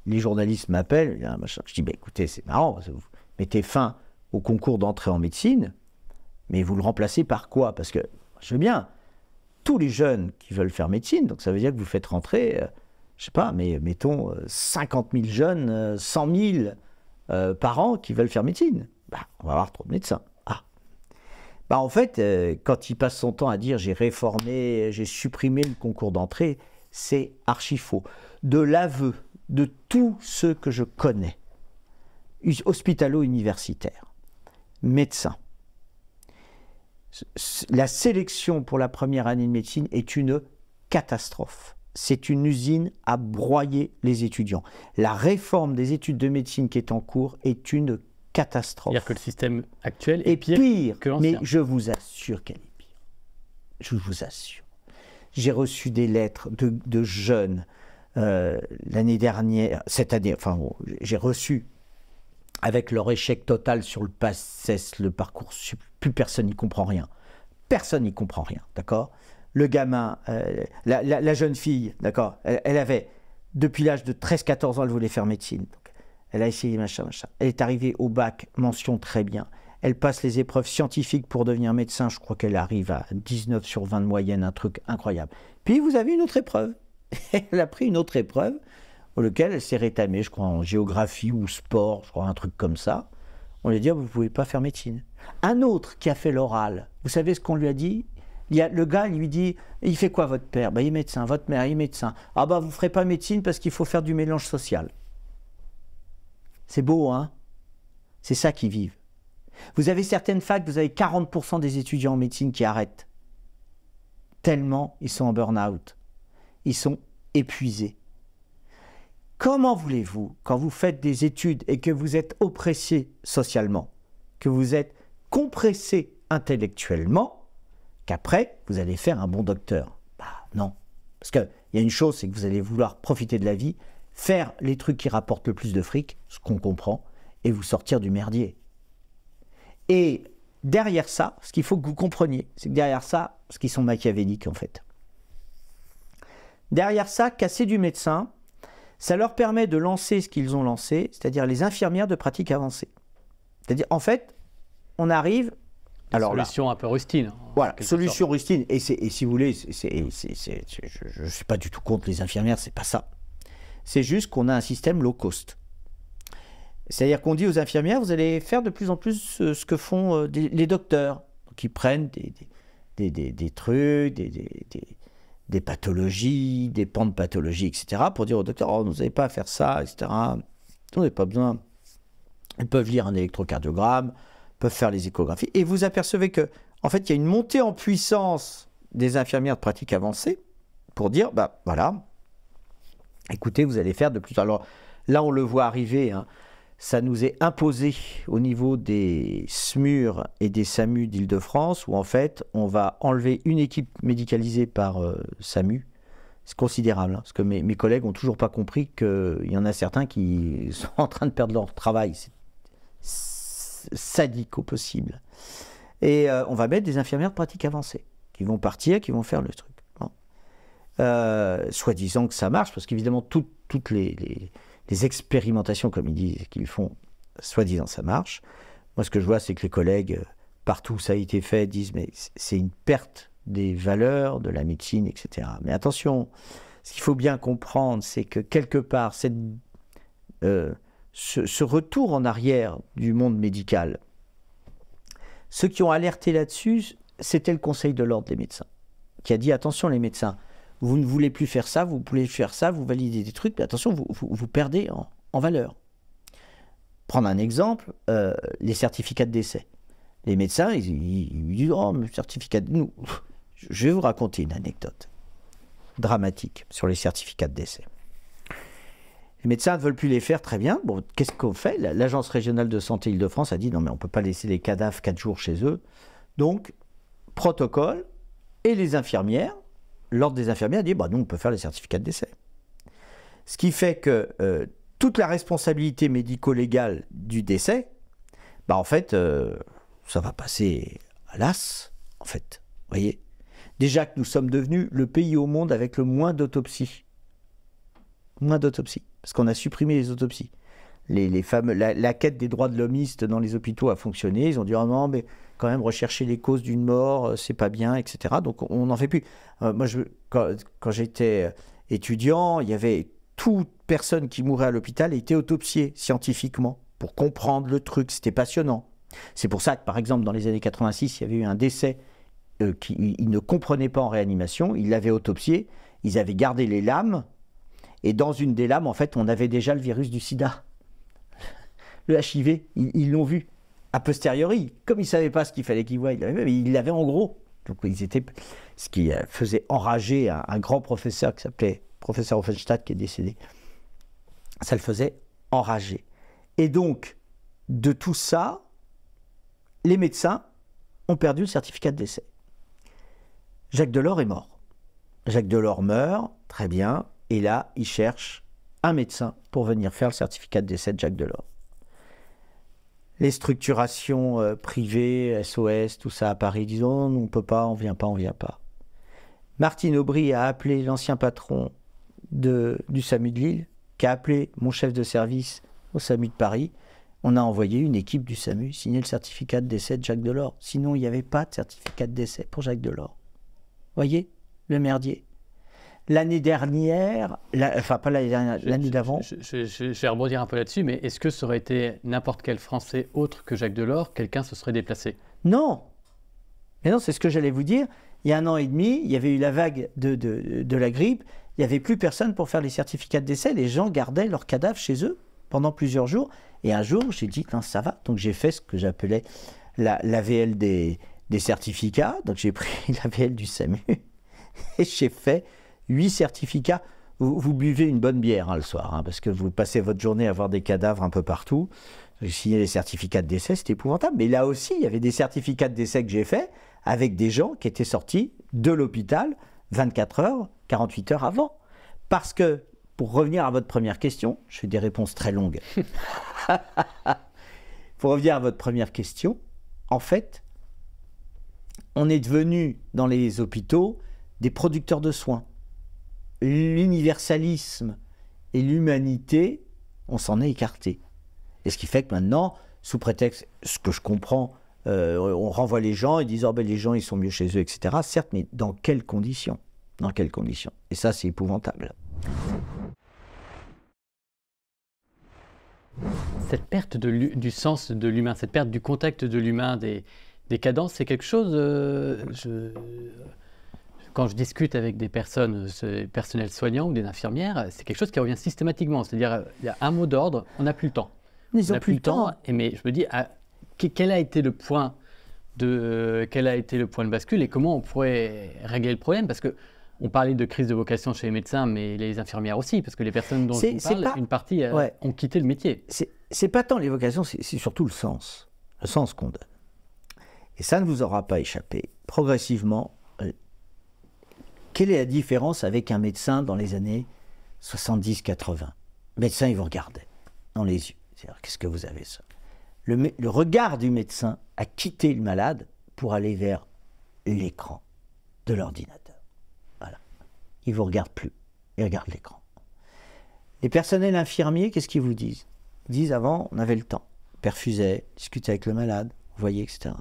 les journalistes m'appellent, je dis bah, écoutez, c'est marrant, vous, mettez fin au concours d'entrée en médecine, mais vous le remplacez par quoi Parce que, je veux bien, tous les jeunes qui veulent faire médecine, donc ça veut dire que vous faites rentrer, je euh, je sais pas, mais mettons 50 euh, 000 jeunes, 100 euh, 000 par an qui veulent faire médecine. Bah, on va avoir trop de médecins. Ah. Bah, en fait, quand il passe son temps à dire j'ai réformé, j'ai supprimé le concours d'entrée, c'est archi faux. De l'aveu de tous ceux que je connais, hospitalo-universitaire, médecin. La sélection pour la première année de médecine est une catastrophe. C'est une usine à broyer les étudiants. La réforme des études de médecine qui est en cours est une catastrophe. C'est-à-dire que le système actuel est, pire, que l'ancien. Mais je vous assure qu'elle est pire. Je vous assure. J'ai reçu des lettres de, jeunes euh, l'année dernière, cette année, enfin, j'ai reçu avec leur échec total sur le passes, le parcours, plus personne n'y comprend rien. Personne n'y comprend rien, d'accord Le gamin, euh, la, jeune fille, d'accord elle, avait, depuis l'âge de 13-14 ans, elle voulait faire médecine. Donc, elle a essayé machin, machin. Elle est arrivée au bac, mention très bien. Elle passe les épreuves scientifiques pour devenir médecin. Je crois qu'elle arrive à 19 sur 20 de moyenne, un truc incroyable. Puis vous avez une autre épreuve. <laughs> Elle a pris une autre épreuve lequel elle s'est rétamée, je crois, en géographie ou sport, je crois, un truc comme ça. On lui a dit, oh, vous ne pouvez pas faire médecine. Un autre qui a fait l'oral, vous savez ce qu'on lui a dit il Le gars il lui dit, il fait quoi votre père bah, Il est médecin, votre mère, il est médecin. Ah bah vous ne ferez pas médecine parce qu'il faut faire du mélange social. C'est beau, hein C'est ça qu'ils vivent. Vous avez certaines facs, vous avez 40% des étudiants en médecine qui arrêtent. Tellement ils sont en burn-out. Ils sont épuisés. Comment voulez-vous, quand vous faites des études et que vous êtes oppressé socialement, que vous êtes compressé intellectuellement, qu'après, vous allez faire un bon docteur Bah non. Parce qu'il y a une chose, c'est que vous allez vouloir profiter de la vie, faire les trucs qui rapportent le plus de fric, ce qu'on comprend, et vous sortir du merdier. Et derrière ça, ce qu'il faut que vous compreniez, c'est que derrière ça, ce qui sont machiavéliques en fait. Derrière ça, casser du médecin, ça leur permet de lancer ce qu'ils ont lancé, c'est-à-dire les infirmières de pratique avancée. C'est-à-dire, en fait, on arrive. alors solution un peu rustine. Voilà, solution rustine. Et, si vous voulez, je ne suis pas du tout contre les infirmières, c'est pas ça. C'est juste qu'on a un système low cost. C'est-à-dire qu'on dit aux infirmières, vous allez faire de plus en plus euh, ce que font euh, les docteurs, qui prennent des, des, des trucs, des, des pathologies, des pans de pathologie, etc., pour dire au docteur, oh, vous n'avez pas à faire ça, etc. Vous n'avez pas besoin. Ils peuvent lire un électrocardiogramme, peuvent faire les échographies, et vous apercevez que, en fait, il y a une montée en puissance des infirmières de pratique avancée pour dire, bah voilà, écoutez, vous allez faire de plus. Alors là, on le voit arriver. Hein ça nous est imposé au niveau des SMUR et des SAMU d'Île-de-France, où en fait, on va enlever une équipe médicalisée par euh, SAMU. C'est considérable, hein, parce que mes, mes collègues n'ont toujours pas compris qu'il y en a certains qui <laughs> sont en train de perdre leur travail. C'est sadique au possible. Et euh, on va mettre des infirmières de pratique avancée, qui vont partir, qui vont faire le truc. Euh, Soit disant que ça marche, parce qu'évidemment, toutes les les expérimentations, comme ils disent, qu'ils font, soi-disant ça marche. Moi, ce que je vois, c'est que les collègues, euh, partout où ça a été fait, disent mais c'est une perte des valeurs, de la médecine, etc. Mais attention, ce qu'il faut bien comprendre, c'est que quelque part, cette, euh, ce retour en arrière du monde médical, ceux qui ont alerté là-dessus, c'était le Conseil de l'ordre des médecins, qui a dit attention les médecins, vous ne voulez plus faire ça, vous pouvez faire ça, vous validez des trucs, mais attention, vous, perdez en, valeur. Prendre un exemple, euh, les certificats de décès. Les médecins, ils, disent Oh, mais certificat de. Nous. Je vais vous raconter une anecdote dramatique sur les certificats de décès. Les médecins ne veulent plus les faire, très bien. Bon, qu'est-ce qu'on fait L'Agence régionale de santé Île-de-France a dit non, mais on ne peut pas laisser les cadavres quatre jours chez eux. Donc, protocole et les infirmières l'ordre des infirmières a dit bah, nous, on peut faire les certificats de décès. Ce qui fait que euh, toute la responsabilité médico-légale du décès, bah, en fait, euh, ça va passer à l'as, en fait. voyez Déjà que nous sommes devenus le pays au monde avec le moins d'autopsies. Moins d'autopsies. Parce qu'on a supprimé les autopsies. Les, les la, quête des droits de l'homiste dans les hôpitaux a fonctionné. Ils ont dit oh non, mais même rechercher les causes d'une mort, euh, c'est pas bien, etc. Donc on n'en fait plus. Euh, moi, je, quand, j'étais euh, étudiant, il y avait toute personne qui mourait à l'hôpital était autopsiée scientifiquement pour comprendre le truc. C'était passionnant. C'est pour ça que, par exemple, dans les années 86, il y avait eu un décès qui qu'ils ne comprenaient pas en réanimation. Ils l'avaient autopsié, ils avaient gardé les lames, et dans une des lames, en fait, on avait déjà le virus du sida. <laughs> Le HIV, ils l'ont vu a posteriori, comme il ne savait pas ce qu'il fallait qu'il voie, il l'avait, mais il l'avait en gros. Donc ils étaient, ce qui euh, faisait enrager un, grand professeur qui s'appelait professeur Offenstadt, qui est décédé. Ça le faisait enrager. Et donc, de tout ça, les médecins ont perdu le certificat de décès. Jacques Delors est mort. Jacques Delors meurt, très bien, et là, il cherche un médecin pour venir faire le certificat de décès de Jacques Delors les structurations euh, privées, SOS, tout ça à Paris, disons, on ne peut pas, on vient pas, on vient pas. Martine Aubry a appelé l'ancien patron de, du SAMU de Lille, qui a appelé mon chef de service au SAMU de Paris. On a envoyé une équipe du SAMU signer le certificat de décès de Jacques Delors. Sinon, il n'y avait pas de certificat de décès pour Jacques Delors. Voyez, le merdier l'année dernière, enfin pas l'année dernière, l'année d'avant. Je, vais rebondir un peu là-dessus, mais est-ce que ça aurait été n'importe quel Français autre que Jacques Delors, quelqu'un se serait déplacé Non Mais non, c'est ce que j'allais vous dire. Il y a un an et demi, il y avait eu la vague de, de, la grippe, il n'y avait plus personne pour faire les certificats de décès, les gens gardaient leurs cadavres chez eux pendant plusieurs jours. Et un jour, j'ai dit, ça va. Donc j'ai fait ce que j'appelais la, VL des, certificats. Donc j'ai pris l'AVL <laughs> du SAMU et j'ai fait Huit certificats. Vous, buvez une bonne bière hein, le soir, hein, parce que vous passez votre journée à voir des cadavres un peu partout. J'ai signé les certificats de décès, c'était épouvantable. Mais là aussi, il y avait des certificats de décès que j'ai faits avec des gens qui étaient sortis de l'hôpital 24 heures, 48 heures avant. Parce que, pour revenir à votre première question, je fais des réponses très longues. <laughs> pour revenir à votre première question, en fait, on est devenu dans les hôpitaux des producteurs de soins l'universalisme et l'humanité, on s'en est écarté. Et ce qui fait que maintenant, sous prétexte, ce que je comprends, euh, on renvoie les gens et disent oh, ben les gens ils sont mieux chez eux, etc. Certes, mais dans quelles conditions Dans quelles conditions Et ça, c'est épouvantable. Cette perte de, du sens de l'humain, cette perte du contact de l'humain, des, des cadences, c'est quelque chose. Euh, je quand je discute avec des personnes, euh, personnels soignants ou des infirmières, euh, c'est quelque chose qui revient systématiquement. C'est-à-dire, euh, il y a un mot d'ordre, on n'a plus le temps. Ils on plus le temps. Et mais je me dis, à, ah, quel a été le point de quel a été le point de bascule et comment on pourrait régler le problème Parce que on parlait de crise de vocation chez les médecins, mais les infirmières aussi, parce que les personnes dont je parle, une partie ont quitté le métier. C'est pas tant les vocations, c'est surtout le sens, le sens qu'on donne. Et ça ne vous aura pas échappé. Progressivement, quelle est la différence avec un médecin dans les années 70-80 Médecin, il vous regardait dans les yeux. C'est-à-dire, qu'est-ce que vous avez ça le, regard du médecin a quitté le malade pour aller vers l'écran de l'ordinateur. Voilà. Il ne vous regarde plus. Il regarde l'écran. Les personnels infirmiers, qu'est-ce qu'ils vous disent Ils disent avant, on avait le temps. Perfusait, discuter avec le malade, voyait, etc.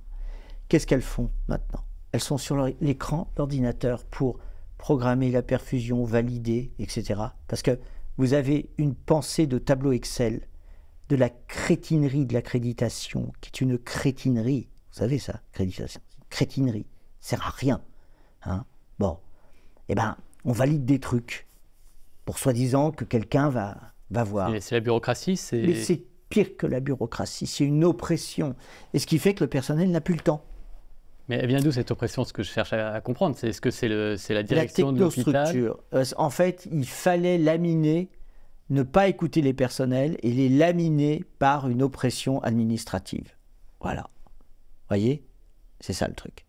Qu'est-ce qu'elles font maintenant Elles sont sur l'écran l'ordinateur pour programmer la perfusion, valider, etc. Parce que vous avez une pensée de tableau Excel, de la crétinerie de l'accréditation, qui est une crétinerie. Vous savez ça, une Crétinerie, ça sert à rien. Hein bon, eh ben, on valide des trucs pour soi-disant que quelqu'un va, va voir. C'est la bureaucratie, c'est... Mais c'est pire que la bureaucratie, c'est une oppression. Et ce qui fait que le personnel n'a plus le temps. Mais elle vient d'où cette oppression Ce que je cherche à, comprendre, c'est est-ce que c'est la direction de l'hôpital euh, En fait, il fallait laminer, ne pas écouter les personnels et les laminer par une oppression administrative. Voilà. Voyez C'est ça le truc.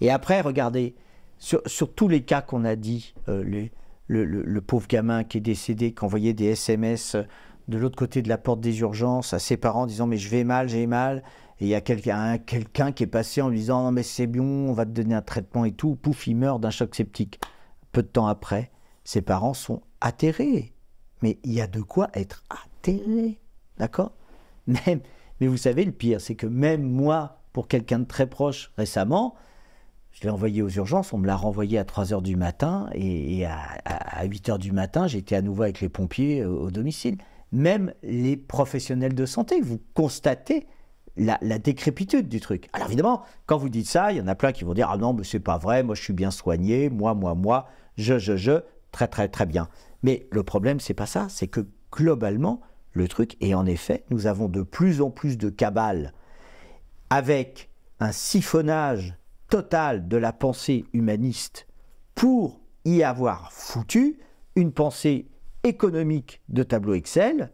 Et après, regardez, sur, sur tous les cas qu'on a dit, euh, le, le, le, pauvre gamin qui est décédé, qui envoyait des SMS euh, de l'autre côté de la porte des urgences à ses parents disant mais je vais mal, j'ai mal, et il y a quelqu'un qui est passé en lui disant non mais c'est bon, on va te donner un traitement et tout, pouf, il meurt d'un choc sceptique. Peu de temps après, ses parents sont atterrés. Mais il y a de quoi être atterré, d'accord mais vous savez, le pire, c'est que même moi, pour quelqu'un de très proche récemment, je l'ai envoyé aux urgences, on me l'a renvoyé à 3 h du matin et, à, 8 h du matin, j'étais à nouveau avec les pompiers euh, au domicile. Même les professionnels de santé, vous constatez la, décrépitude du truc. Alors évidemment, quand vous dites ça, il y en a plein qui vont dire Ah non, mais c'est pas vrai, moi je suis bien soigné, moi, moi, moi, je, je, je, très, très, très bien. Mais le problème, c'est pas ça, c'est que globalement, le truc, et en effet, nous avons de plus en plus de cabales avec un siphonnage total de la pensée humaniste pour y avoir foutu une pensée économique de tableau Excel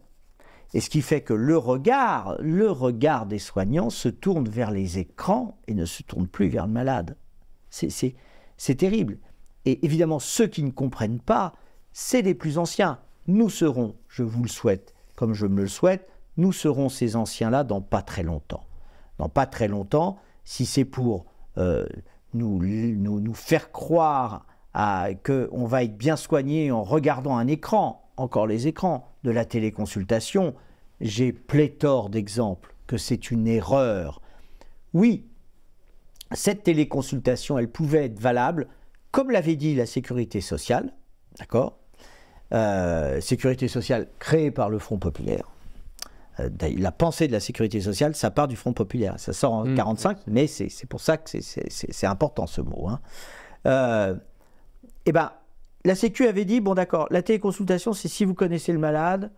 et ce qui fait que le regard, le regard des soignants se tourne vers les écrans et ne se tourne plus vers le malade. C'est terrible. Et évidemment, ceux qui ne comprennent pas, c'est les plus anciens. Nous serons, je vous le souhaite, comme je me le souhaite, nous serons ces anciens-là dans pas très longtemps. Dans pas très longtemps, si c'est pour euh, nous, nous, faire croire qu'on va être bien soigné en regardant un écran, encore les écrans, de la téléconsultation, j'ai pléthore d'exemples que c'est une erreur. Oui, cette téléconsultation, elle pouvait être valable, comme l'avait dit la sécurité sociale, d'accord euh, Sécurité sociale créée par le Front populaire. Euh, la pensée de la sécurité sociale, ça part du Front populaire. Ça sort en 1945, mmh. mais c'est pour ça que c'est important ce mot. Hein. Euh, eh ben, la Sécu avait dit, bon d'accord, la téléconsultation, c'est si vous connaissez le malade,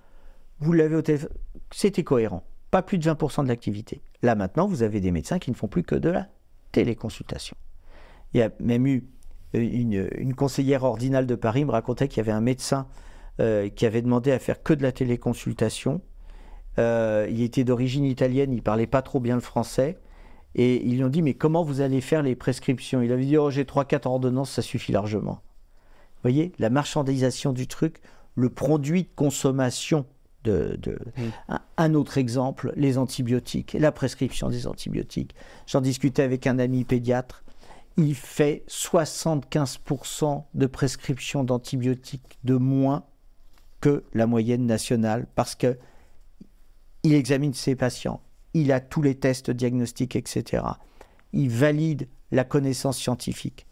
vous l'avez au téléphone. C'était cohérent. Pas plus de 20% de l'activité. Là maintenant, vous avez des médecins qui ne font plus que de la téléconsultation. Il y a même eu euh, une, conseillère ordinale de Paris me racontait qu'il y avait un médecin euh, qui avait demandé à faire que de la téléconsultation. Euh, il était d'origine italienne, il parlait pas trop bien le français. Et ils lui ont dit, mais comment vous allez faire les prescriptions Il avait dit, oh j'ai 3-4 ordonnances, ça suffit largement voyez, la marchandisation du truc, le produit de consommation de, mm. Un, autre exemple, les antibiotiques, la prescription des antibiotiques. J'en discutais avec un ami pédiatre. Il fait 75% de prescriptions d'antibiotiques de moins que la moyenne nationale parce que il examine ses patients, il a tous les tests diagnostiques, etc. Il valide la connaissance scientifique.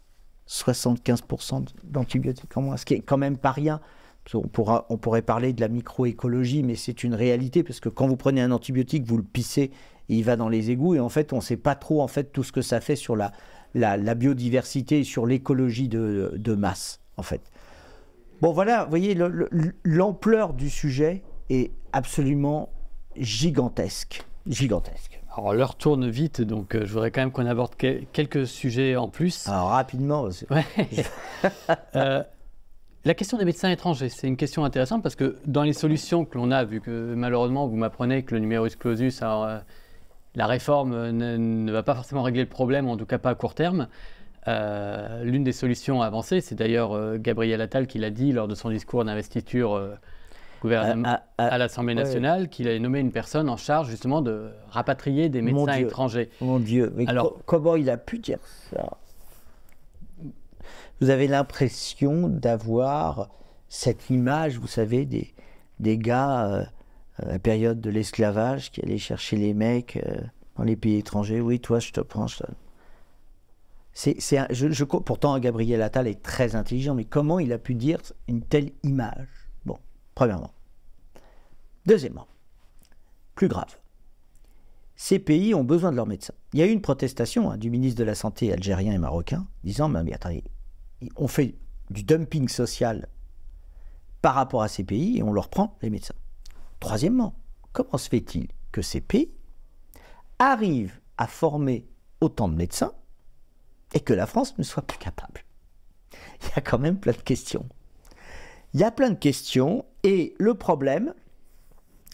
75% d'antibiotiques en moins, ce qui est quand même pas rien. On, pourra, on pourrait parler de la microécologie, mais c'est une réalité, parce que quand vous prenez un antibiotique, vous le pissez, et il va dans les égouts, et en fait, on ne sait pas trop en fait, tout ce que ça fait sur la, la, biodiversité et sur l'écologie de, de, masse, en fait. Bon, voilà, vous voyez, l'ampleur du sujet est absolument gigantesque. Gigantesque. Alors l'heure tourne vite, donc euh, je voudrais quand même qu'on aborde quelques sujets en plus. Alors rapidement. <laughs> Euh, la question des médecins étrangers, c'est une question intéressante parce que dans les solutions que l'on a, vu que malheureusement vous m'apprenez que le numerus clausus, euh, la réforme ne, ne, va pas forcément régler le problème, en tout cas pas à court terme. L'une des solutions avancées, c'est d'ailleurs Gabriel Attal qui l'a dit lors de son discours d'investiture ah, ah, ah. à, l'Assemblée nationale, qu'il ait nommé une personne en charge justement de rapatrier des médecins étrangers. Mon Dieu, Alors, comment il a pu dire ça Vous avez l'impression d'avoir cette image, vous savez, des, des gars euh, à la période de l'esclavage qui allaient chercher les mecs euh, dans les pays étrangers. Oui, toi, je te prends. ça. je, pourtant, Gabriel Attal est très intelligent, mais comment il a pu dire une telle image premièrement. Deuxièmement, plus grave, ces pays ont besoin de leurs médecins. Il y a eu une protestation hein, du ministre de la Santé algérien et marocain disant mais, mais attendez, on fait du dumping social par rapport à ces pays et on leur prend les médecins. Troisièmement, comment se fait-il que ces pays arrivent à former autant de médecins et que la France ne soit plus capable Il y a quand même plein de questions. Il y a plein de questions et le problème,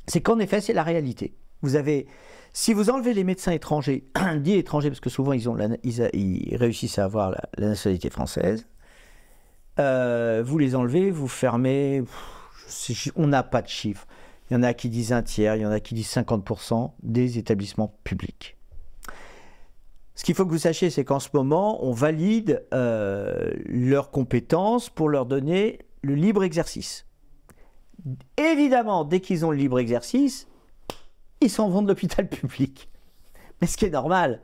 c'est qu'en effet, c'est la réalité. Vous avez, si vous enlevez les médecins étrangers, <clears throat> dit étrangers parce que souvent ils, ont réussissent à avoir la, nationalité française, euh, vous les enlevez, vous fermez, on n'a pas de chiffres. Il y en a qui disent un tiers, il y en a qui disent 50% des établissements publics. Ce qu'il faut que vous sachiez, c'est qu'en ce moment, on valide euh, leurs compétences pour leur donner le libre exercice. Évidemment, dès qu'ils ont le libre exercice, ils s'en vont de l'hôpital public. Mais ce qui est normal,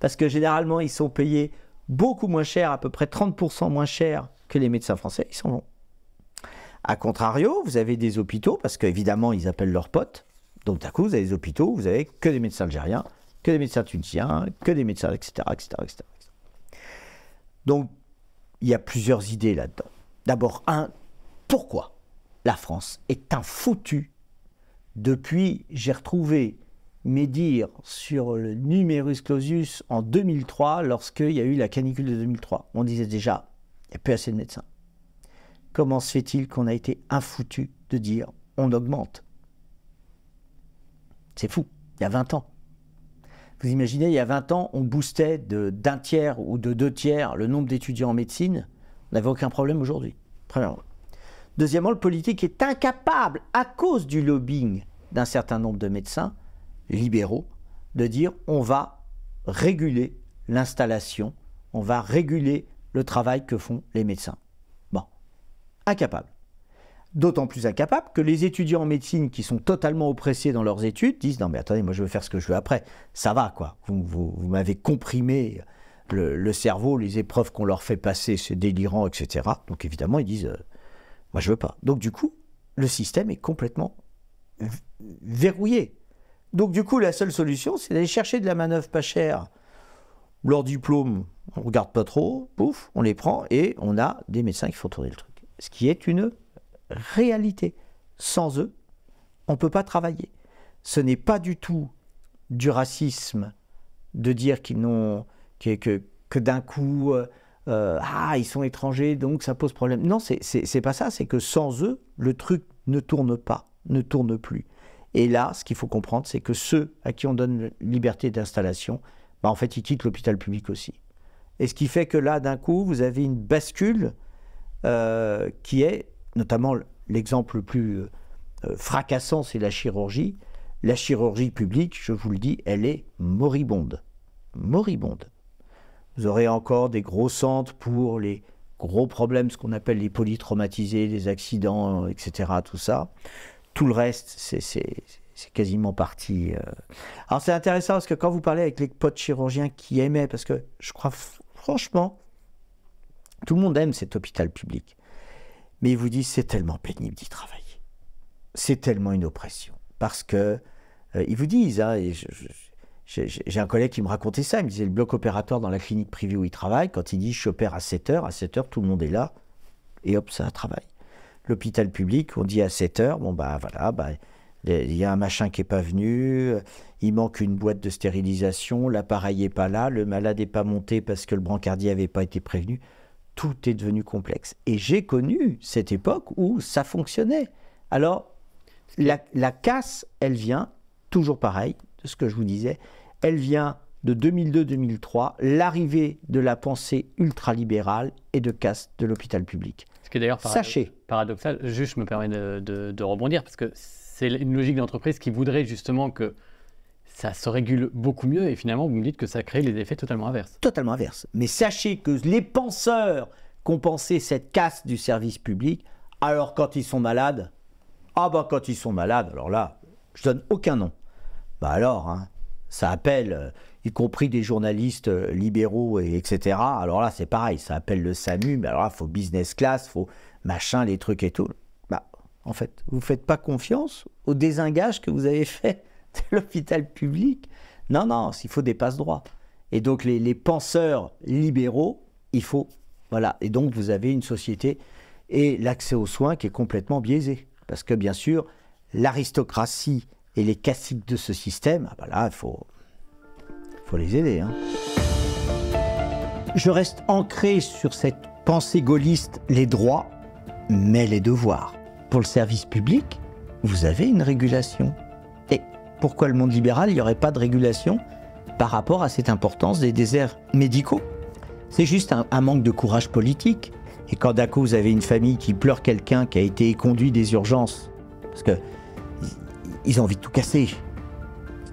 parce que généralement, ils sont payés beaucoup moins cher, à peu près 30% moins cher que les médecins français, ils s'en vont. A contrario, vous avez des hôpitaux, parce qu'évidemment, ils appellent leurs potes. Donc, d'un coup, vous avez des hôpitaux, vous avez que des médecins algériens, que des médecins tunisiens, que des médecins, etc., etc., etc. Donc, il y a plusieurs idées là-dedans. D'abord, un, pourquoi la France est un foutu. Depuis, j'ai retrouvé mes dires sur le numerus clausus en 2003, lorsqu'il y a eu la canicule de 2003. On disait déjà, il n'y a plus assez de médecins. Comment se fait-il qu'on a été un foutu de dire on augmente C'est fou, il y a 20 ans. Vous imaginez, il y a 20 ans, on boostait d'un tiers ou de deux tiers le nombre d'étudiants en médecine. On n'avait aucun problème aujourd'hui. Premièrement. Deuxièmement, le politique est incapable, à cause du lobbying d'un certain nombre de médecins libéraux, de dire on va réguler l'installation, on va réguler le travail que font les médecins. Bon, incapable. D'autant plus incapable que les étudiants en médecine qui sont totalement oppressés dans leurs études disent Non, mais attendez, moi je veux faire ce que je veux après. Ça va, quoi. Vous, m'avez comprimé le, cerveau, les épreuves qu'on leur fait passer, c'est délirant, etc. Donc évidemment, ils disent euh, moi, je veux pas. Donc, du coup, le système est complètement verrouillé. Donc, du coup, la seule solution, c'est d'aller chercher de la manœuvre pas chère. Leur diplôme, on regarde pas trop, pouf, on les prend et on a des médecins qui font tourner le truc. Ce qui est une réalité. Sans eux, on ne peut pas travailler. Ce n'est pas du tout du racisme de dire qu'ils n'ont que d'un coup euh, euh, ah, ils sont étrangers, donc ça pose problème. Non, c'est pas ça, c'est que sans eux, le truc ne tourne pas, ne tourne plus. Et là, ce qu'il faut comprendre, c'est que ceux à qui on donne liberté d'installation, bah, en fait, ils quittent l'hôpital public aussi. Et ce qui fait que là, d'un coup, vous avez une bascule euh, qui est, notamment l'exemple le plus euh, fracassant, c'est la chirurgie. La chirurgie publique, je vous le dis, elle est moribonde. Moribonde. Vous aurez encore des gros centres pour les gros problèmes, ce qu'on appelle les polytraumatisés, les accidents, euh, etc. Tout ça. Tout le reste, c'est quasiment parti. Euh. Alors c'est intéressant parce que quand vous parlez avec les potes chirurgiens qui aimaient, parce que je crois franchement, tout le monde aime cet hôpital public. Mais ils vous disent c'est tellement pénible d'y travailler. C'est tellement une oppression. Parce que, euh, ils vous disent, hein, et je, j'ai un collègue qui me racontait ça. Il me disait le bloc opératoire dans la clinique privée où il travaille, quand il dit je opère à 7 heures, à 7 heures, tout le monde est là, et hop, ça travaille. L'hôpital public, on dit à 7 heures, bon, bah voilà, bah, il y a un machin qui n'est pas venu, euh, il manque une boîte de stérilisation, l'appareil n'est pas là, le malade n'est pas monté parce que le brancardier n'avait pas été prévenu. Tout est devenu complexe. Et j'ai connu cette époque où ça fonctionnait. Alors, la, la casse, elle vient toujours pareil, de ce que je vous disais, elle vient de 2002-2003, l'arrivée de la pensée ultralibérale et de casse de l'hôpital public. Ce qui est d'ailleurs Sachez. paradoxal, juste me permets de, rebondir, parce que c'est une logique d'entreprise qui voudrait justement que ça se régule beaucoup mieux, et finalement vous me dites que ça crée les effets totalement inverses. Totalement inverses. Mais sachez que les penseurs qui cette casse du service public, alors quand ils sont malades, ah ben, quand ils sont malades, alors là, je donne aucun nom. Bah alors, hein, ça appelle, euh, y compris des journalistes euh, libéraux, et etc. Alors là, c'est pareil, ça appelle le SAMU, mais alors là, faut business class, faut machin, les trucs et tout. Bah, en fait, vous ne faites pas confiance au désengage que vous avez fait <laughs> de l'hôpital public. Non, non, il faut des passe-droits. Et donc, les, les, penseurs libéraux, il faut. Voilà. Et donc, vous avez une société et l'accès aux soins qui est complètement biaisé. Parce que, bien sûr, l'aristocratie et les casiques de ce système, ah ben là, il faut, faut les aider. Hein. Je reste ancré sur cette pensée gaulliste, les droits, mais les devoirs. Pour le service public, vous avez une régulation. Et pourquoi le monde libéral, il n'y aurait pas de régulation par rapport à cette importance des déserts médicaux C'est juste un, un, manque de courage politique. Et quand d'un coup, vous avez une famille qui pleure quelqu'un qui a été conduit des urgences, parce que ils ont envie de tout casser.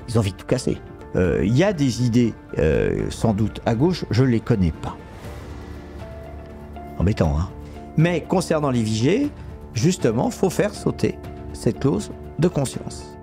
Ils ont envie de tout casser. Il euh, y a des idées, euh, sans doute, à gauche, je ne les connais pas. Embêtant, hein. Mais concernant les vigés, justement, faut faire sauter cette clause de conscience.